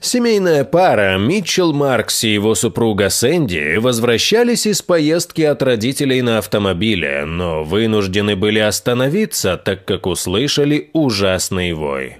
Семейная пара Митчелл Маркс и его супруга Сэнди возвращались из поездки от родителей на автомобиле, но вынуждены были остановиться, так как услышали ужасный вой.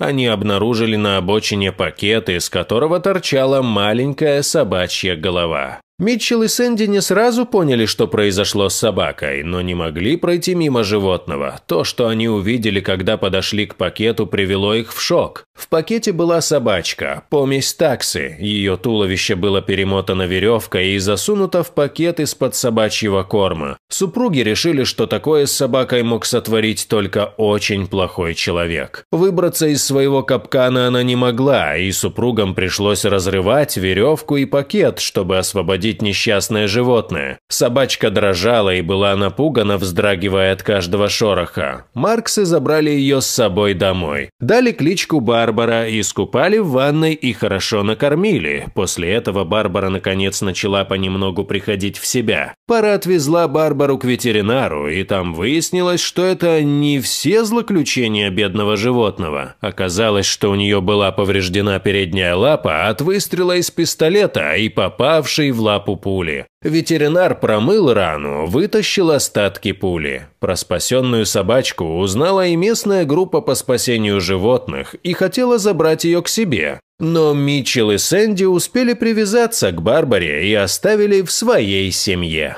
Они обнаружили на обочине пакет, из которого торчала маленькая собачья голова. Митчелл и Сэнди не сразу поняли, что произошло с собакой, но не могли пройти мимо животного. То, что они увидели, когда подошли к пакету, привело их в шок. В пакете была собачка, помесь таксы. Ее туловище было перемотано веревкой и засунуто в пакет из-под собачьего корма. Супруги решили, что такое с собакой мог сотворить только очень плохой человек. Выбраться из своего капкана она не могла, и супругам пришлось разрывать веревку и пакет, чтобы освободить разбудить несчастное животное. Собачка дрожала и была напугана, вздрагивая от каждого шороха. Марксы забрали ее с собой домой. Дали кличку Барбара, искупали в ванной и хорошо накормили. После этого Барбара наконец начала понемногу приходить в себя. Пара отвезла Барбару к ветеринару, и там выяснилось, что это не все злоключения бедного животного. Оказалось, что у нее была повреждена передняя лапа от выстрела из пистолета и попавшей в лапу лапу пули. Ветеринар промыл рану, вытащил остатки пули. Про спасенную собачку узнала и местная группа по спасению животных и хотела забрать ее к себе. Но Митчелл и Сэнди успели привязаться к Барбаре и оставили в своей семье.